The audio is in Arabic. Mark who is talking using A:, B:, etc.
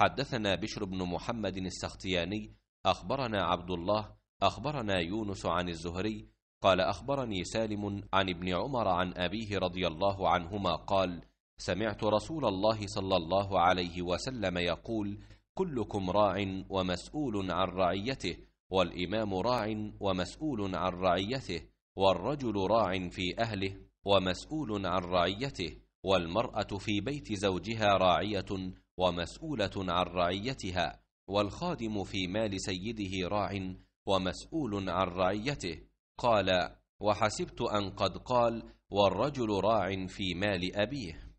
A: حدثنا بشر بن محمد السختياني أخبرنا عبد الله أخبرنا يونس عن الزهري قال أخبرني سالم عن ابن عمر عن أبيه رضي الله عنهما قال سمعت رسول الله صلى الله عليه وسلم يقول كلكم راع ومسؤول عن رعيته والإمام راع ومسؤول عن رعيته والرجل راع في أهله ومسؤول عن رعيته والمرأة في بيت زوجها راعية ومسؤولة عن رعيتها والخادم في مال سيده راع ومسؤول عن رعيته قال وحسبت أن قد قال والرجل راع في مال أبيه